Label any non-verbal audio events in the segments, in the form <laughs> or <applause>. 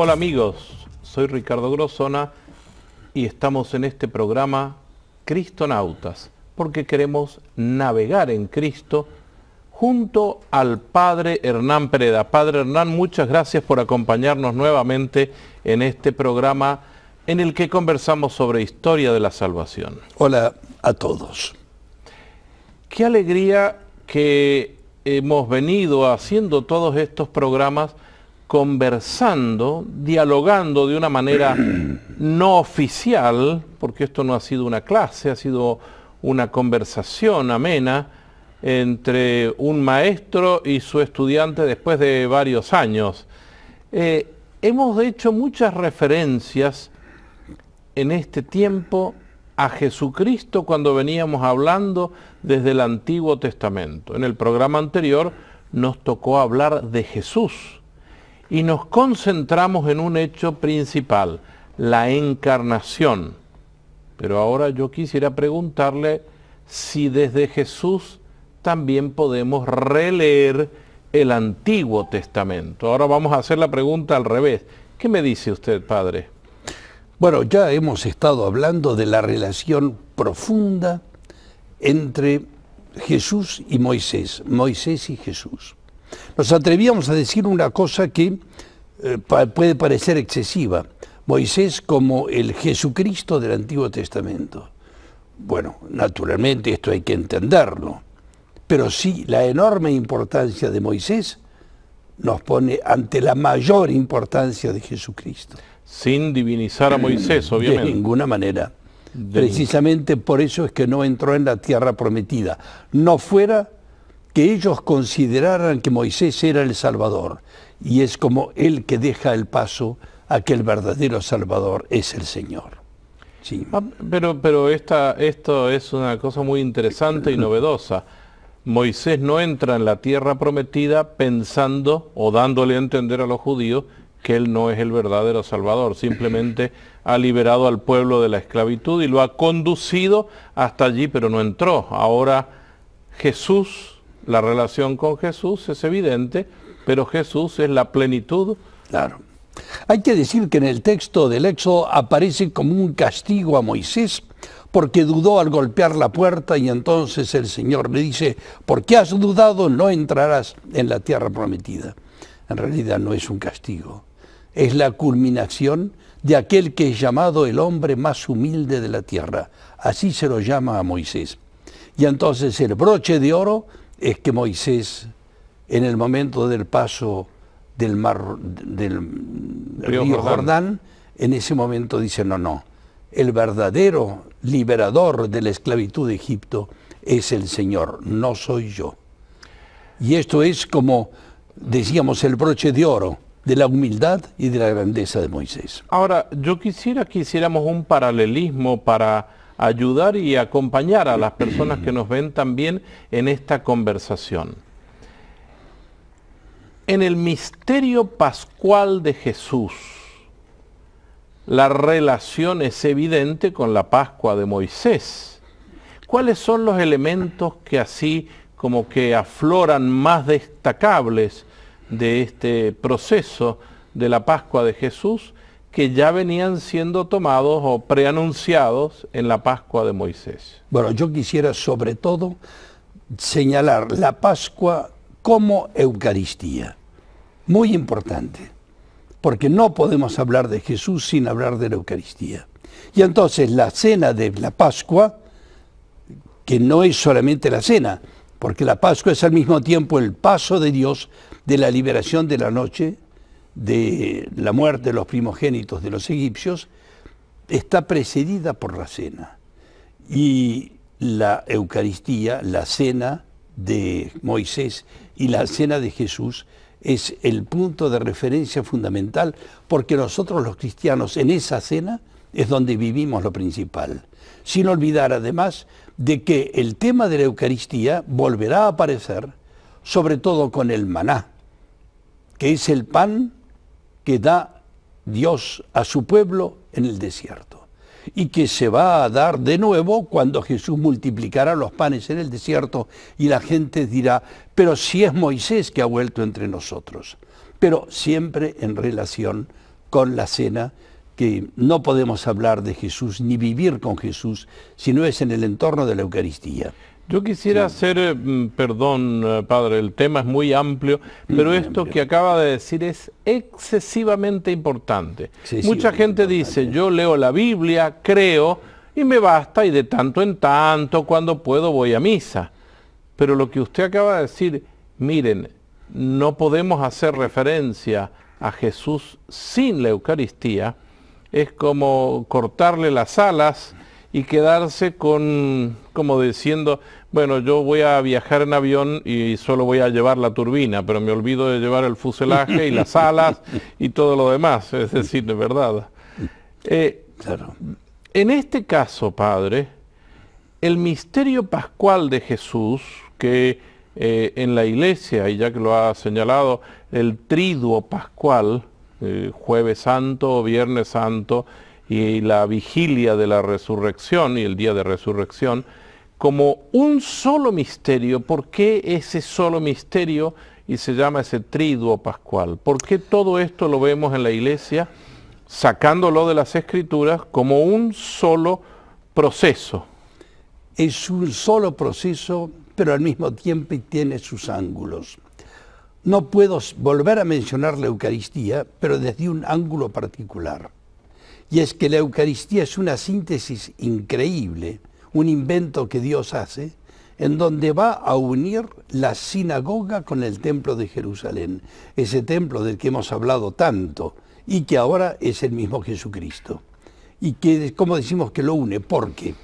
Hola amigos, soy Ricardo Grosona y estamos en este programa Cristonautas, porque queremos navegar en Cristo junto al Padre Hernán Preda. Padre Hernán, muchas gracias por acompañarnos nuevamente en este programa en el que conversamos sobre historia de la salvación. Hola a todos. Qué alegría que hemos venido haciendo todos estos programas conversando, dialogando de una manera <clears throat> no oficial, porque esto no ha sido una clase, ha sido una conversación amena entre un maestro y su estudiante después de varios años. Eh, hemos hecho muchas referencias en este tiempo a Jesucristo cuando veníamos hablando desde el Antiguo Testamento. En el programa anterior nos tocó hablar de Jesús y nos concentramos en un hecho principal, la encarnación. Pero ahora yo quisiera preguntarle si desde Jesús también podemos releer el Antiguo Testamento. Ahora vamos a hacer la pregunta al revés. ¿Qué me dice usted, Padre? Bueno, ya hemos estado hablando de la relación profunda entre Jesús y Moisés, Moisés y Jesús. Nos atrevíamos a decir una cosa que eh, puede parecer excesiva. Moisés como el Jesucristo del Antiguo Testamento. Bueno, naturalmente esto hay que entenderlo, pero sí la enorme importancia de Moisés nos pone ante la mayor importancia de Jesucristo. Sin divinizar a mm, Moisés, obviamente. De ninguna manera. Precisamente por eso es que no entró en la tierra prometida. No fuera que ellos consideraran que Moisés era el Salvador, y es como él que deja el paso a que el verdadero Salvador es el Señor. Sí. Ah, pero pero esto es una cosa muy interesante y <clears throat> novedosa. Moisés no entra en la tierra prometida pensando o dándole a entender a los judíos que él no es el verdadero Salvador, simplemente ha liberado al pueblo de la esclavitud y lo ha conducido hasta allí, pero no entró. Ahora Jesús la relación con Jesús es evidente, pero Jesús es la plenitud. Claro. Hay que decir que en el texto del Éxodo aparece como un castigo a Moisés porque dudó al golpear la puerta y entonces el Señor le dice, porque has dudado no entrarás en la tierra prometida. En realidad no es un castigo, es la culminación de aquel que es llamado el hombre más humilde de la tierra. Así se lo llama a Moisés. Y entonces el broche de oro es que Moisés, en el momento del paso del, mar, del río, Jordán, en ese momento dice, no, no, el verdadero liberador de la esclavitud de Egipto es el Señor, no soy yo. Y esto es como decíamos el broche de oro de la humildad y de la grandeza de Moisés. Ahora, yo quisiera que hiciéramos un paralelismo para ayudar y acompañar a las personas que nos ven también en esta conversación. En el misterio pascual de Jesús, la relación es evidente con la Pascua de Moisés. ¿Cuáles son los elementos que así como que afloran más destacables de este proceso de la Pascua de Jesús que ya venían siendo tomados o preanunciados en la Pascua de Moisés. Bueno, yo quisiera sobre todo señalar la Pascua como Eucaristía. Muy importante, porque no podemos hablar de Jesús sin hablar de la Eucaristía. Y entonces la cena de la Pascua, que no es solamente la cena, porque la Pascua es al mismo tiempo el paso de Dios de la liberación de la noche de la muerte de los primogénitos de los egipcios está precedida por la cena. Y la Eucaristía, la cena de Moisés y la cena de Jesús es el punto de referencia fundamental porque nosotros los cristianos en esa cena es donde vivimos lo principal. Sin olvidar además de que el tema de la Eucaristía volverá a aparecer, sobre todo con el maná, que es el pan que da Dios a su pueblo en el desierto y que se va a dar de nuevo cuando Jesús multiplicará los panes en el desierto y la gente dirá, pero si es Moisés que ha vuelto entre nosotros, pero siempre en relación con la cena que no podemos hablar de Jesús ni vivir con Jesús si no es en el entorno de la Eucaristía. Yo quisiera hacer, eh, mm, perdón, eh, padre, el tema es muy amplio, pero esto que acaba de decir es excesivamente importante. Mucha gente dice, yo leo la Biblia, creo, y me basta, y de tanto en tanto, cuando puedo, voy a misa. Pero lo que usted acaba de decir, miren, no podemos hacer referencia a Jesús sin la Eucaristía, es como cortarle las alas y quedarse con, como diciendo, bueno, yo voy a viajar en avión y solo voy a llevar la turbina, pero me olvido de llevar el fuselaje y las alas y todo lo demás, <laughs> es decir, de verdad. Eh, en este caso, Padre, el misterio pascual de Jesús, que eh, en la iglesia, y ya que lo ha señalado, el triduo pascual, eh, jueves santo viernes santo, y la vigilia de la resurrección y el día de resurrección como un solo misterio. ¿Por qué ese solo misterio y se llama ese triduo pascual? ¿Por qué todo esto lo vemos en la iglesia sacándolo de las escrituras como un solo proceso? Es un solo proceso, pero al mismo tiempo tiene sus ángulos. No puedo volver a mencionar la Eucaristía, pero desde un ángulo particular y es que la Eucaristía es una síntesis increíble, un invento que Dios hace, en donde va a unir la sinagoga con el templo de Jerusalén, ese templo del que hemos hablado tanto y que ahora es el mismo Jesucristo. Y que, como decimos que lo une? Porque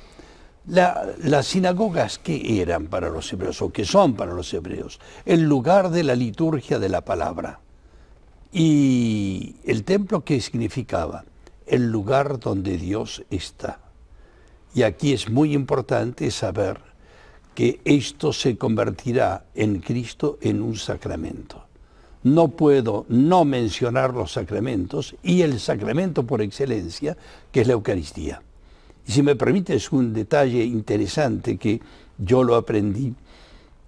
las sinagogas que eran para los hebreos o que son para los hebreos, el lugar de la liturgia de la palabra. Y el templo que significaba el lugar donde Dios está. Y aquí es muy importante saber que esto se convertirá en Cristo en un sacramento. No puedo no mencionar los sacramentos y el sacramento por excelencia, que es la Eucaristía. Y si me permites un detalle interesante que yo lo aprendí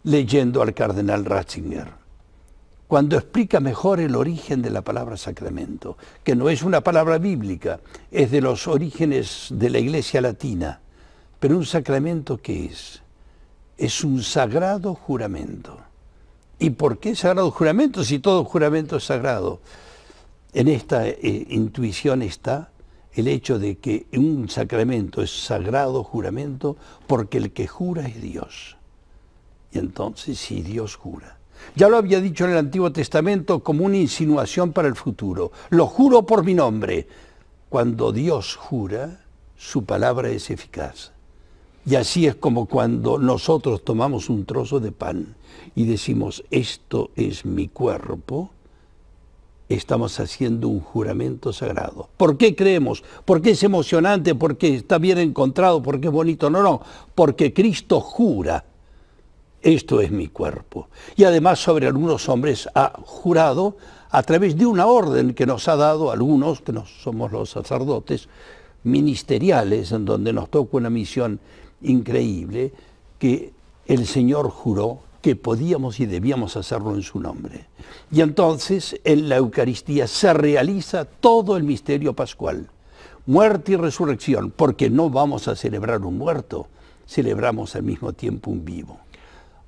leyendo al cardenal Ratzinger cuando explica mejor el origen de la palabra sacramento, que no es una palabra bíblica, es de los orígenes de la iglesia latina. Pero un sacramento qué es? Es un sagrado juramento. ¿Y por qué sagrado juramento si todo juramento es sagrado? En esta eh, intuición está el hecho de que un sacramento es sagrado juramento porque el que jura es Dios. Y entonces si Dios jura, ya lo había dicho en el Antiguo Testamento como una insinuación para el futuro. Lo juro por mi nombre. Cuando Dios jura, su palabra es eficaz. Y así es como cuando nosotros tomamos un trozo de pan y decimos, esto es mi cuerpo, estamos haciendo un juramento sagrado. ¿Por qué creemos? ¿Por qué es emocionante? ¿Por qué está bien encontrado? ¿Por qué es bonito? No, no, porque Cristo jura esto es mi cuerpo. Y además sobre algunos hombres ha jurado a través de una orden que nos ha dado algunos, que no somos los sacerdotes, ministeriales, en donde nos toca una misión increíble, que el Señor juró que podíamos y debíamos hacerlo en su nombre. Y entonces en la Eucaristía se realiza todo el misterio pascual, muerte y resurrección, porque no vamos a celebrar un muerto, celebramos al mismo tiempo un vivo.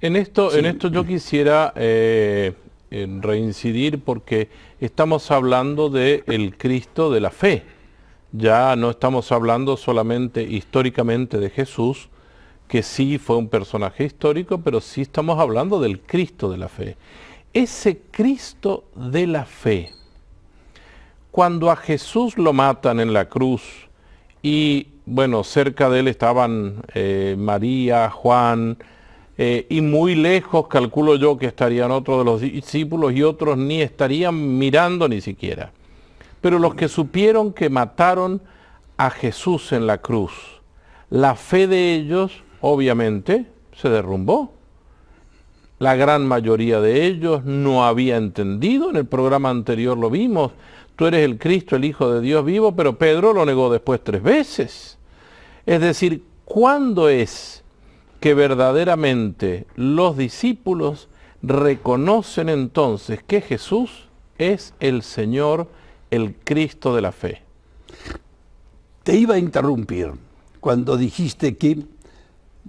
En esto, en esto yo quisiera eh, reincidir porque estamos hablando del Cristo de la fe. Ya no estamos hablando solamente históricamente de Jesús, que sí fue un personaje histórico, pero sí estamos hablando del Cristo de la fe. Ese Cristo de la fe, cuando a Jesús lo matan en la cruz y, bueno, cerca de él estaban eh, María, Juan, eh, y muy lejos calculo yo que estarían otros de los discípulos y otros ni estarían mirando ni siquiera. Pero los que supieron que mataron a Jesús en la cruz, la fe de ellos obviamente se derrumbó. La gran mayoría de ellos no había entendido, en el programa anterior lo vimos, tú eres el Cristo, el Hijo de Dios vivo, pero Pedro lo negó después tres veces. Es decir, ¿cuándo es que verdaderamente los discípulos reconocen entonces que Jesús es el Señor, el Cristo de la fe. Te iba a interrumpir cuando dijiste que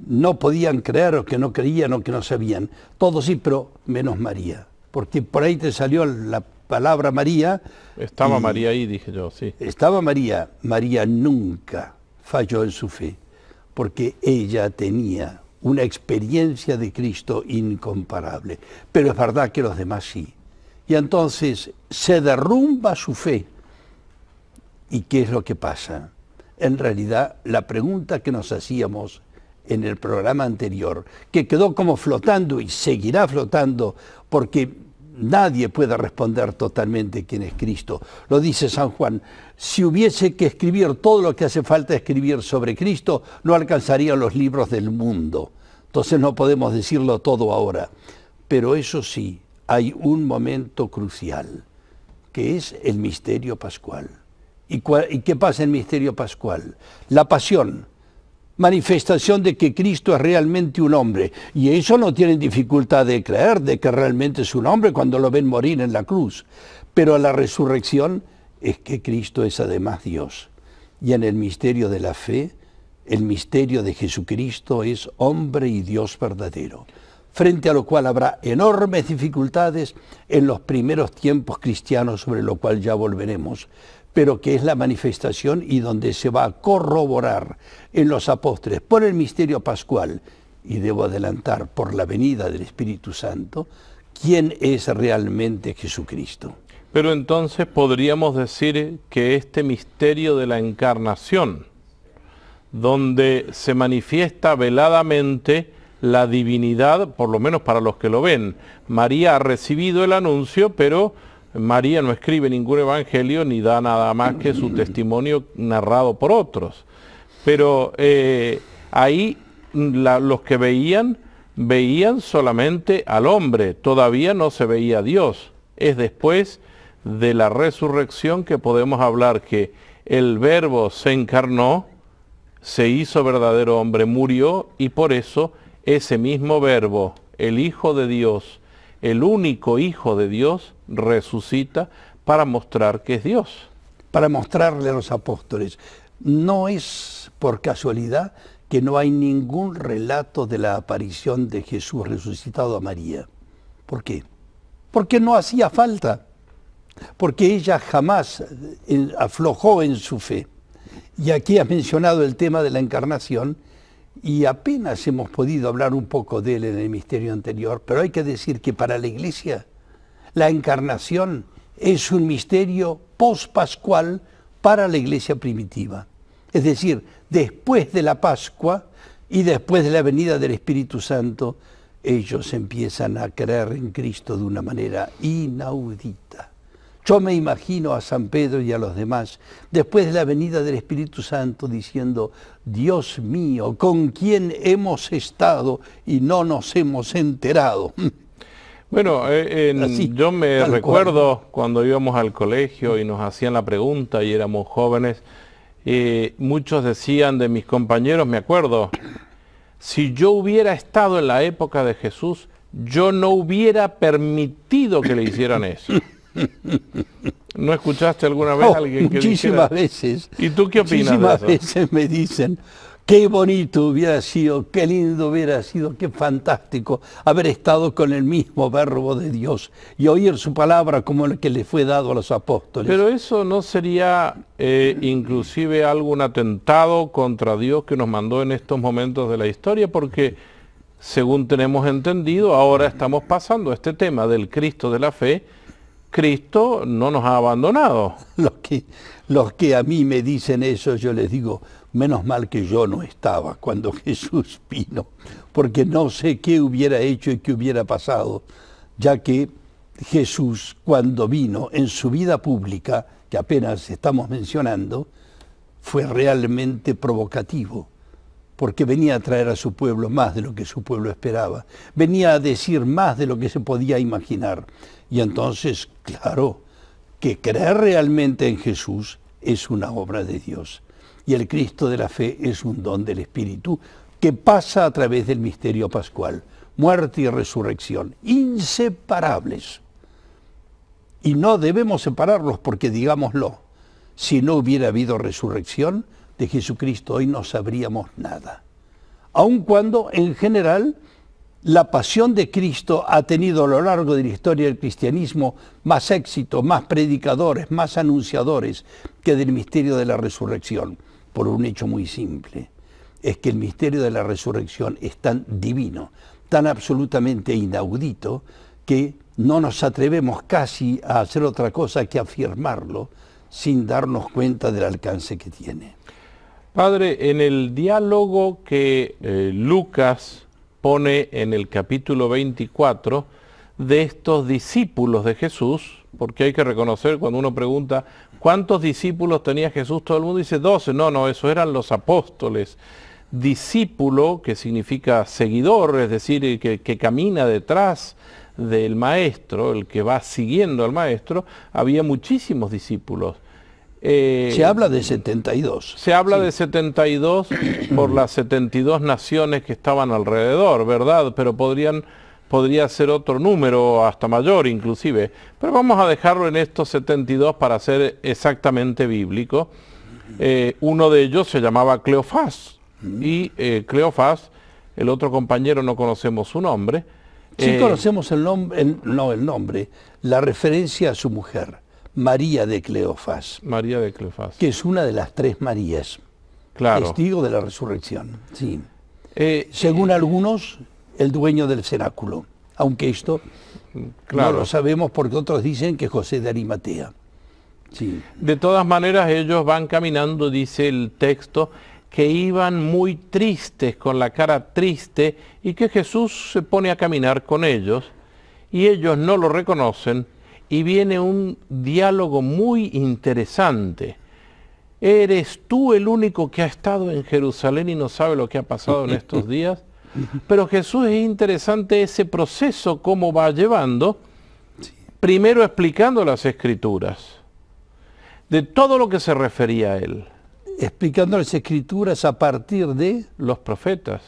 no podían creer o que no creían o que no sabían. Todos sí, pero menos María. Porque por ahí te salió la palabra María. Estaba María ahí, dije yo, sí. Estaba María. María nunca falló en su fe porque ella tenía una experiencia de Cristo incomparable. Pero es verdad que los demás sí. Y entonces se derrumba su fe. ¿Y qué es lo que pasa? En realidad, la pregunta que nos hacíamos en el programa anterior, que quedó como flotando y seguirá flotando, porque Nadie puede responder totalmente quién es Cristo. Lo dice San Juan. Si hubiese que escribir todo lo que hace falta escribir sobre Cristo, no alcanzarían los libros del mundo. Entonces no podemos decirlo todo ahora. Pero eso sí, hay un momento crucial, que es el misterio pascual. ¿Y, ¿Y qué pasa en el misterio pascual? La pasión manifestación de que Cristo es realmente un hombre. Y eso no tienen dificultad de creer de que realmente es un hombre cuando lo ven morir en la cruz. Pero a la resurrección es que Cristo es además Dios. Y en el misterio de la fe, el misterio de Jesucristo es hombre y Dios verdadero, frente a lo cual habrá enormes dificultades en los primeros tiempos cristianos sobre lo cual ya volveremos pero que es la manifestación y donde se va a corroborar en los apóstoles por el misterio pascual y debo adelantar por la venida del Espíritu Santo quién es realmente Jesucristo. Pero entonces podríamos decir que este misterio de la encarnación, donde se manifiesta veladamente la divinidad, por lo menos para los que lo ven, María ha recibido el anuncio, pero María no escribe ningún evangelio ni da nada más que su testimonio narrado por otros. Pero eh, ahí los que veían, veían solamente al hombre, todavía no se veía a Dios. Es después de la resurrección que podemos hablar que el verbo se encarnó, se hizo verdadero hombre, murió y por eso ese mismo verbo, el Hijo de Dios, el único Hijo de Dios, resucita para mostrar que es Dios. Para mostrarle a los apóstoles. No es por casualidad que no hay ningún relato de la aparición de Jesús resucitado a María. ¿Por qué? Porque no hacía falta, porque ella jamás eh, aflojó en su fe. Y aquí ha mencionado el tema de la encarnación y apenas hemos podido hablar un poco de él en el misterio anterior, pero hay que decir que para la iglesia la encarnación es un misterio postpascual para la iglesia primitiva. Es decir, después de la Pascua y después de la venida del Espíritu Santo, ellos empiezan a creer en Cristo de una manera inaudita. Yo me imagino a San Pedro y a los demás, después de la venida del Espíritu Santo, diciendo, Dios mío, ¿con quién hemos estado y no nos hemos enterado? <laughs> Bueno, eh, ah, yo me recuerdo cuando íbamos al colegio y nos hacían la pregunta y éramos jóvenes, eh, muchos decían de mis compañeros, me acuerdo, si yo hubiera estado en la época de Jesús, yo no hubiera permitido que le hicieran eso. ¿No escuchaste alguna vez a alguien que Muchísimas veces. ¿Y tú qué opinas? de eso? veces me dicen, Qué bonito hubiera sido, qué lindo hubiera sido, qué fantástico haber estado con el mismo verbo de Dios y oír su palabra como el que le fue dado a los apóstoles. Pero eso no sería eh, inclusive algún atentado contra Dios que nos mandó en estos momentos de la historia, porque según tenemos entendido, ahora estamos pasando este tema del Cristo de la fe. Cristo no nos ha abandonado. Los que, los que a mí me dicen eso, yo les digo, Menos mal que yo no estaba cuando <laughs> Jesús vino, porque no sé qué hubiera hecho y qué hubiera pasado, ya que Jesús cuando vino en su vida pública, que apenas estamos mencionando, fue realmente provocativo, porque venía a traer a su pueblo más de lo que su pueblo esperaba, venía a decir más de lo que se podía imaginar. Y entonces, claro, que creer realmente en Jesús es una obra de Dios y el Cristo de la fe es un don del Espíritu que pasa a través del misterio pascual, muerte y resurrección, inseparables. Y no debemos separarlos porque digámoslo, si no hubiera habido resurrección de Jesucristo hoy no sabríamos nada. Aun cuando en general la pasión de Cristo ha tenido a lo largo de la historia del cristianismo más éxito, más predicadores, más anunciadores que del misterio de la resurrección por un hecho muy simple, es que el misterio de la resurrección es tan divino, tan absolutamente inaudito, que no nos atrevemos casi a hacer otra cosa que afirmarlo sin darnos cuenta del alcance que tiene. Padre, en el diálogo que eh, Lucas pone en el capítulo 24 de estos discípulos de Jesús, porque hay que reconocer cuando uno pregunta ¿Cuántos discípulos tenía Jesús? Todo el mundo dice 12. No, no, eso eran los apóstoles. Discípulo, que significa seguidor, es decir, que, que camina detrás del maestro, el que va siguiendo al maestro, había muchísimos discípulos. Eh, se habla de 72. Se habla de 72 por las 72 naciones que estaban alrededor, ¿verdad? Pero podrían podría ser otro número, hasta mayor inclusive, pero vamos a dejarlo en estos 72 para ser exactamente bíblico. Eh, uno de ellos se llamaba Cleofás y eh, Cleofás, el otro compañero no conocemos su nombre. Sí eh, conocemos el nombre, no el nombre, la referencia a su mujer, María de Cleofás. María de Cleofás. Que es una de las tres Marías. Claro. Testigo de la resurrección. Sí. según algunos, el dueño del cenáculo, aunque esto mm, claro. no lo sabemos porque otros dicen que José de Arimatea. Sí. De todas maneras, ellos van caminando, dice el texto, que iban muy tristes, con la cara triste, y que Jesús se pone a caminar con ellos, y ellos no lo reconocen, y viene un diálogo muy interesante. ¿Eres tú el único que ha estado en Jerusalén y no sabe lo que ha pasado en <laughs> estos días? Pero Jesús es interesante ese proceso, cómo va llevando, primero explicando las escrituras, de todo lo que se refería a él. Explicando las escrituras a partir de... Los profetas.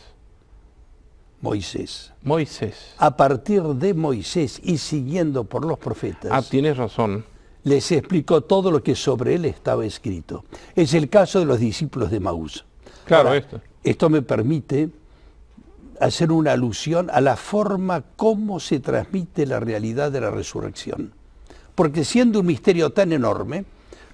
Moisés. Moisés. A partir de Moisés y siguiendo por los profetas. Ah, tienes razón. Les explicó todo lo que sobre él estaba escrito. Es el caso de los discípulos de Maús. Claro, esto. Esto me permite hacer una alusión a la forma como se transmite la realidad de la resurrección. Porque siendo un misterio tan enorme,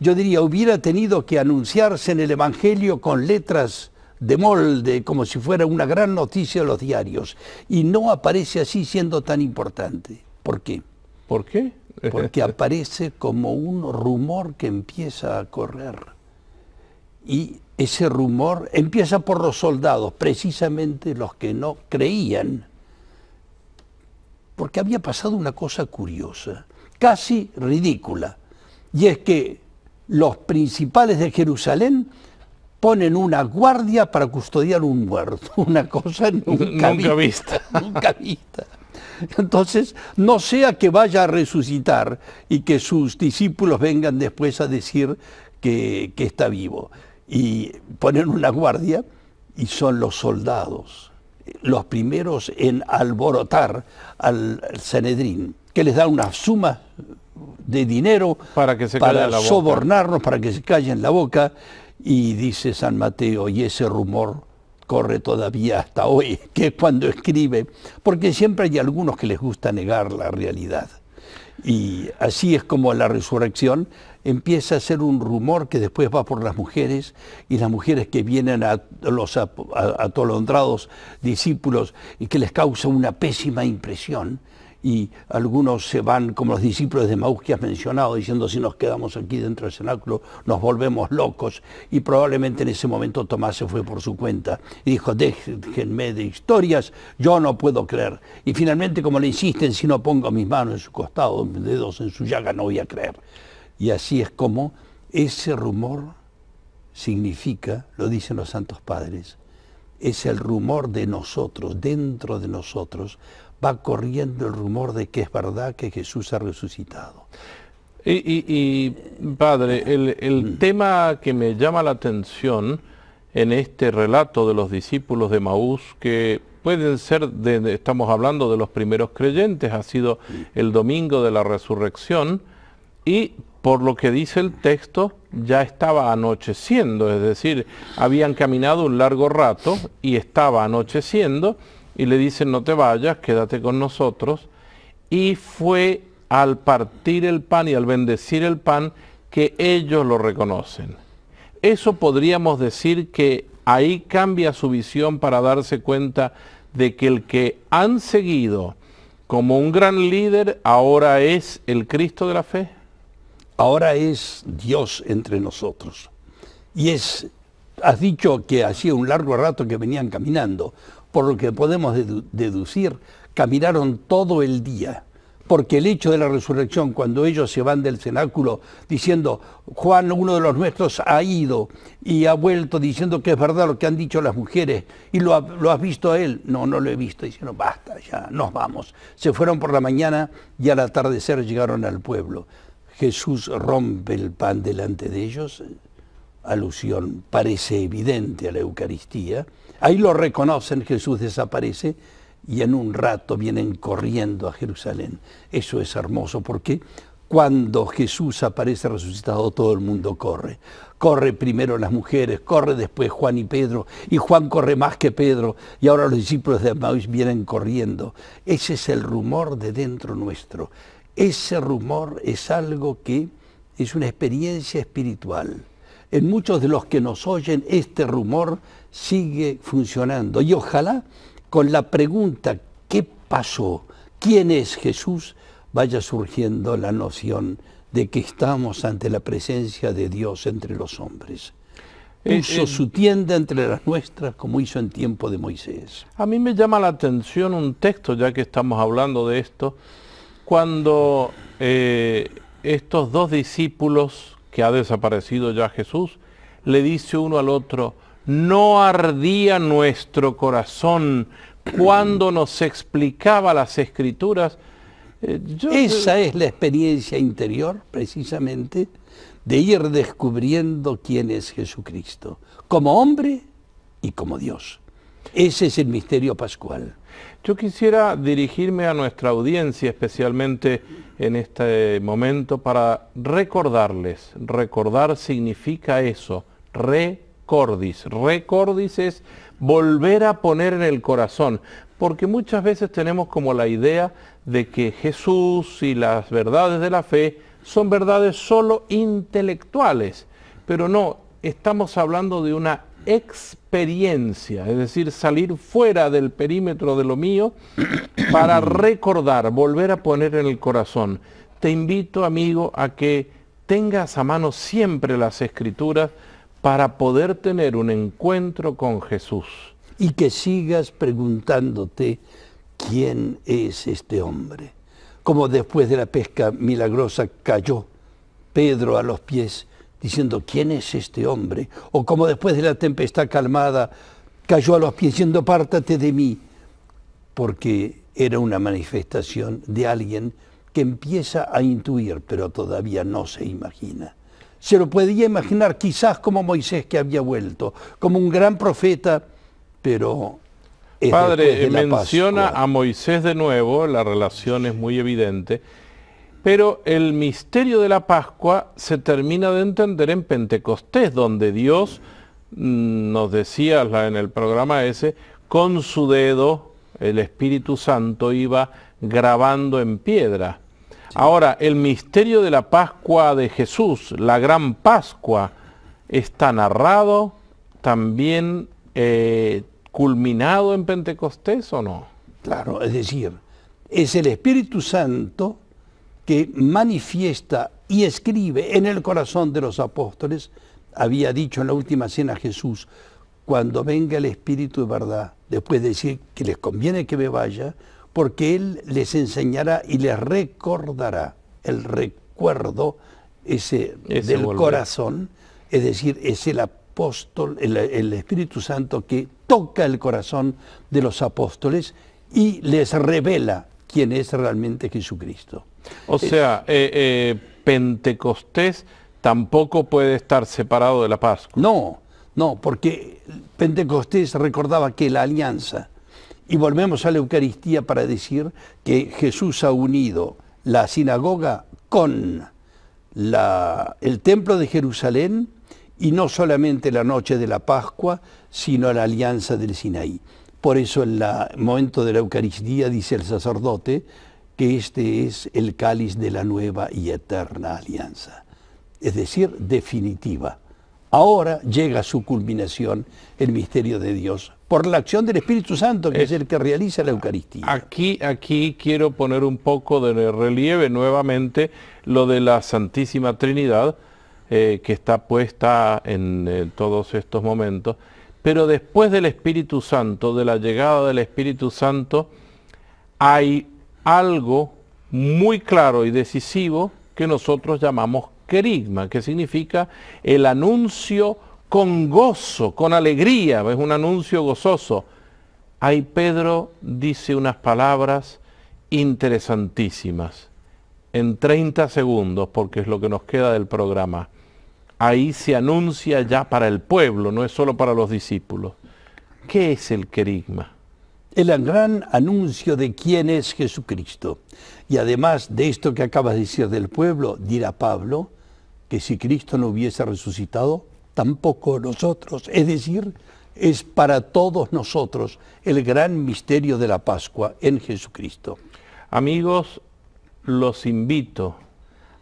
yo diría, hubiera tenido que anunciarse en el Evangelio con letras de molde, como si fuera una gran noticia de los diarios. Y no aparece así siendo tan importante. ¿Por qué? ¿Por qué? Porque aparece como un rumor que empieza a correr y ese rumor empieza por los soldados, precisamente los que no creían, porque había pasado una cosa curiosa, casi ridícula, y es que los principales de Jerusalén ponen una guardia para custodiar un muerto, <laughs> una cosa nunca, vista, <laughs> nunca vista. Entonces, no sea que vaya a resucitar y que sus discípulos vengan después a decir que está vivo y ponen una guardia y son los soldados los primeros en alborotar al Sanedrín, que les da una suma de dinero para, que se sobornarnos, para que se callen la boca, y dice San Mateo, y ese rumor corre todavía hasta hoy, <laughs> que es cuando escribe, porque siempre hay algunos que les gusta negar la realidad. Y así es como la resurrección empieza a ser un rumor que después va por las mujeres y las mujeres que vienen a los atolondrados discípulos y que les causa una pésima impresión y algunos se van, como los discípulos de Maús que has mencionado, diciendo si nos quedamos aquí dentro del cenáculo nos volvemos locos. Y probablemente en ese momento Tomás se fue por su cuenta y dijo, déjenme de historias, yo no puedo creer. Y finalmente, como le insisten, si no pongo mis manos en su costado, mis dedos en su llaga, no voy a creer. Y así es como ese rumor significa, lo dicen los santos padres, es el rumor de nosotros, dentro de nosotros, va corriendo el rumor de que es verdad que Jesús ha resucitado. Y, padre, el, mm. tema que me llama la atención en este relato de los discípulos de Maús, que pueden ser, estamos hablando de los primeros creyentes, ha sido el domingo de la resurrección, y por lo que dice el texto, ya estaba anocheciendo, es decir, habían caminado un largo rato y estaba anocheciendo, y le dicen, no te vayas, quédate con nosotros. Y fue al partir el pan y al bendecir el pan que ellos lo reconocen. Eso podríamos decir que ahí cambia su visión para darse cuenta de que el que han seguido como un gran líder ahora es el Cristo de la fe. Ahora es Dios entre nosotros. Y es, has dicho que hacía un largo rato que venían caminando por lo que podemos deducir, caminaron todo el día, porque el hecho de la resurrección, cuando ellos se van del cenáculo diciendo, Juan, uno de los nuestros, ha ido y ha vuelto diciendo que es verdad lo que han dicho las mujeres y lo, lo has visto a él. No, no lo he visto. Diciendo, basta, ya, nos vamos. Se fueron por la mañana y al atardecer llegaron al pueblo. Jesús rompe el pan delante de ellos, alusión, parece evidente a la Eucaristía, Ahí lo reconocen, Jesús desaparece y en un rato vienen corriendo a Jerusalén. Eso es hermoso porque cuando Jesús aparece resucitado todo el mundo corre. Corre primero las mujeres, corre después Juan y Pedro, y Juan corre más que Pedro, y ahora los discípulos de Maús vienen corriendo. Ese es el rumor de dentro nuestro. Ese rumor es algo que es una experiencia espiritual en muchos de los que nos oyen este rumor sigue funcionando. Y ojalá con la pregunta, ¿qué pasó? ¿Quién es Jesús? vaya surgiendo la noción de que estamos ante la presencia de Dios entre los hombres. Eso eh, eh, su tienda entre las nuestras como hizo en tiempo de Moisés. A mí me llama la atención un texto, ya que estamos hablando de esto, cuando eh, estos dos discípulos que ha desaparecido ya Jesús, le dice uno al otro, no ardía nuestro corazón cuando nos explicaba las escrituras. Eh, Esa es la experiencia interior, precisamente, de ir descubriendo quién es Jesucristo, como hombre y como Dios. Ese es el misterio pascual. Yo quisiera dirigirme a nuestra audiencia, especialmente en este momento para recordarles. Recordar significa eso, recordis. Recordis es volver a poner en el corazón, porque muchas veces tenemos como la idea de que Jesús y las verdades de la fe son verdades solo intelectuales, pero no, estamos hablando de una experiencia, es decir, salir fuera del perímetro de lo mío para <coughs> recordar, volver a poner en el corazón. Te invito, amigo, a que tengas a mano siempre las escrituras para poder tener un encuentro con Jesús. Y que sigas preguntándote quién es este hombre. Como después de la pesca milagrosa cayó Pedro a los pies diciendo, ¿quién es este hombre? O como después de la tempestad calmada cayó a los pies diciendo, pártate de mí, porque era una manifestación de alguien que empieza a intuir, pero todavía no se imagina. Se lo podía imaginar quizás como Moisés que había vuelto, como un gran profeta, pero... Padre, menciona a Moisés de nuevo, la relación es muy evidente. Pero el misterio de la Pascua se termina de entender en Pentecostés, donde Dios, mm, nos decía en el programa ese, con su dedo el Espíritu Santo iba grabando en piedra. Ahora, el misterio de la Pascua de Jesús, la gran Pascua, está narrado también eh, culminado en Pentecostés o no? Claro, es decir, es el Espíritu Santo que manifiesta y escribe en el corazón de los apóstoles, había dicho en la última cena Jesús, cuando venga el Espíritu de verdad, después de decir que les conviene que me vaya, porque Él les enseñará y les recordará el recuerdo ese, del corazón, es decir, es el apóstol, el Espíritu Santo que toca el corazón de los apóstoles y les revela quién es realmente Jesucristo. O sea, eh, eh, Pentecostés tampoco puede estar separado de la Pascua. No, no, porque Pentecostés recordaba que la alianza, y volvemos a la Eucaristía para decir que Jesús ha unido la sinagoga con el templo de Jerusalén y no solamente la noche de la Pascua, sino la alianza del Sinaí. Por eso en el momento de la Eucaristía dice el sacerdote, que este es el cáliz de la nueva y eterna alianza, es decir, definitiva. Ahora llega a su culminación el misterio de Dios por la acción del Espíritu Santo, que es, el que realiza la Eucaristía. Aquí, aquí quiero poner un poco de relieve nuevamente lo de la Santísima Trinidad, eh, que está puesta en eh, todos estos momentos. Pero después del Espíritu Santo, de la llegada del Espíritu Santo, hay algo muy claro y decisivo que nosotros llamamos querigma, que significa el anuncio con gozo, con alegría, es un anuncio gozoso. Ahí Pedro dice unas palabras interesantísimas en 30 segundos, porque es lo que nos queda del programa. Ahí se anuncia ya para el pueblo, no es solo para los discípulos. ¿Qué es el querigma? el gran anuncio de quién es Jesucristo. Y además de esto que acabas de decir del pueblo, dirá Pablo, que si Cristo no hubiese resucitado, tampoco nosotros. Es decir, es para todos nosotros el gran misterio de la Pascua en Jesucristo. Amigos, los invito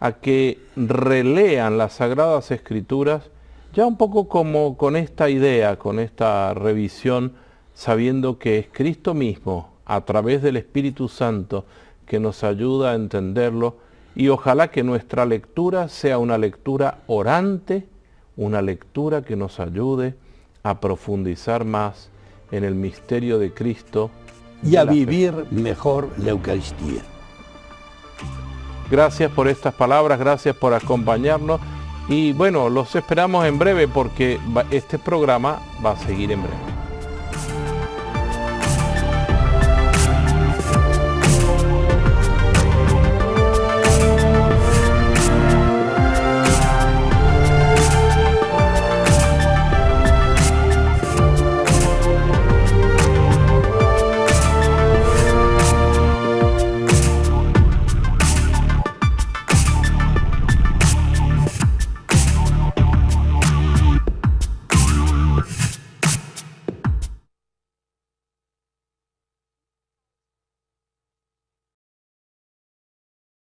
a que relean las Sagradas Escrituras ya un poco como con esta idea, con esta revisión sabiendo que es Cristo mismo, a través del Espíritu Santo, que nos ayuda a entenderlo, y ojalá que nuestra lectura sea una lectura orante, una lectura que nos ayude a profundizar más en el misterio de Cristo y a vivir mejor la Eucaristía. Gracias por estas palabras, gracias por acompañarnos y bueno, los esperamos en breve porque este programa va a seguir en breve.